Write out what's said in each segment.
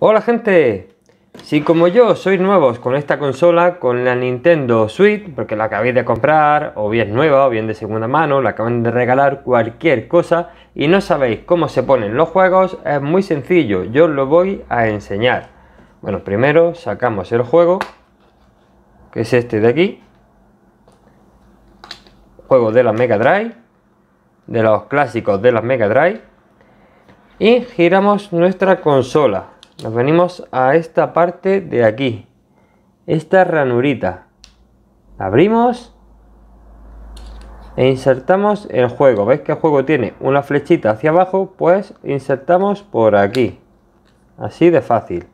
Hola gente, si como yo sois nuevos con esta consola, con la Nintendo Switch, porque la acabéis de comprar, o bien nueva, o bien de segunda mano, la acaban de regalar, cualquier cosa, y no sabéis cómo se ponen los juegos, es muy sencillo, yo os lo voy a enseñar. Bueno, primero sacamos el juego, que es este de aquí, juego de la Mega Drive, de los clásicos de la Mega Drive, y giramos nuestra consola nos venimos a esta parte de aquí esta ranurita abrimos e insertamos el juego veis que el juego tiene una flechita hacia abajo pues insertamos por aquí así de fácil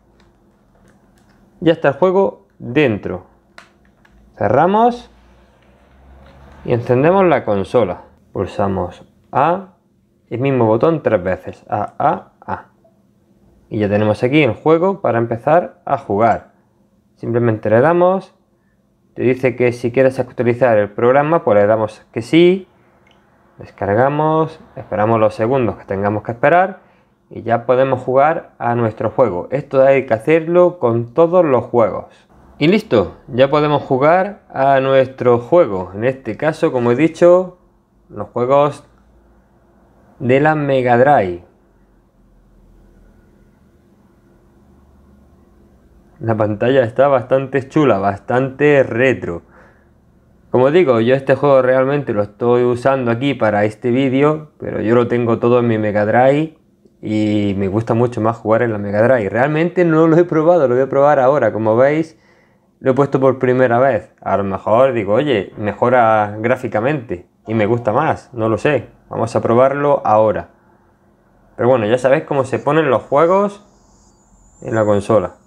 ya está el juego dentro cerramos y encendemos la consola pulsamos A el mismo botón tres veces A, A y ya tenemos aquí el juego para empezar a jugar. Simplemente le damos. Te dice que si quieres actualizar el programa, pues le damos que sí. Descargamos, esperamos los segundos que tengamos que esperar y ya podemos jugar a nuestro juego. Esto hay que hacerlo con todos los juegos. Y listo, ya podemos jugar a nuestro juego. En este caso, como he dicho, los juegos de la Mega Drive. La pantalla está bastante chula, bastante retro. Como digo, yo este juego realmente lo estoy usando aquí para este vídeo, pero yo lo tengo todo en mi Mega Drive y me gusta mucho más jugar en la Mega Drive. Realmente no lo he probado, lo voy a probar ahora. Como veis, lo he puesto por primera vez. A lo mejor digo, oye, mejora gráficamente y me gusta más, no lo sé. Vamos a probarlo ahora. Pero bueno, ya sabéis cómo se ponen los juegos en la consola.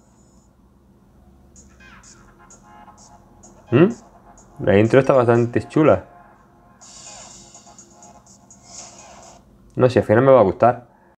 ¿Mm? La intro está bastante chula. No sé, al final me va a gustar.